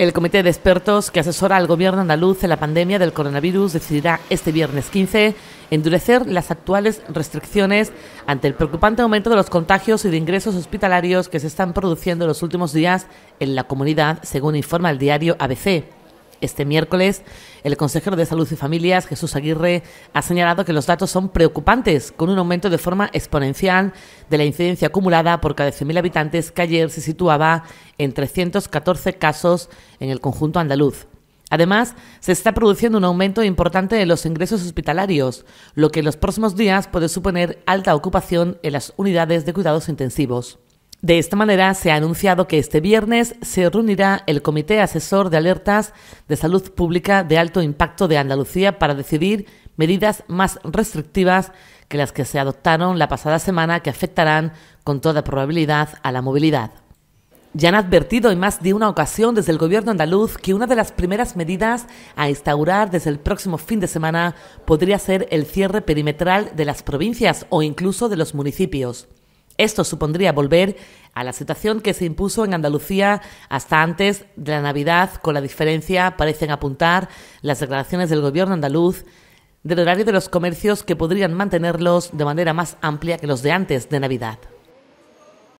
El comité de expertos que asesora al gobierno andaluz en la pandemia del coronavirus decidirá este viernes 15 endurecer las actuales restricciones ante el preocupante aumento de los contagios y de ingresos hospitalarios que se están produciendo en los últimos días en la comunidad, según informa el diario ABC. Este miércoles, el consejero de Salud y Familias, Jesús Aguirre, ha señalado que los datos son preocupantes, con un aumento de forma exponencial de la incidencia acumulada por cada 100.000 habitantes que ayer se situaba en 314 casos en el conjunto andaluz. Además, se está produciendo un aumento importante de los ingresos hospitalarios, lo que en los próximos días puede suponer alta ocupación en las unidades de cuidados intensivos. De esta manera, se ha anunciado que este viernes se reunirá el Comité Asesor de Alertas de Salud Pública de Alto Impacto de Andalucía para decidir medidas más restrictivas que las que se adoptaron la pasada semana que afectarán con toda probabilidad a la movilidad. Ya han advertido en más de una ocasión desde el gobierno andaluz que una de las primeras medidas a instaurar desde el próximo fin de semana podría ser el cierre perimetral de las provincias o incluso de los municipios. Esto supondría volver a la situación que se impuso en Andalucía hasta antes de la Navidad, con la diferencia, parecen apuntar, las declaraciones del gobierno andaluz del horario de los comercios que podrían mantenerlos de manera más amplia que los de antes de Navidad.